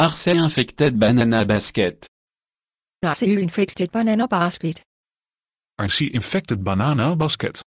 Are infected banana basket? Are infected banana basket? Are infected banana basket?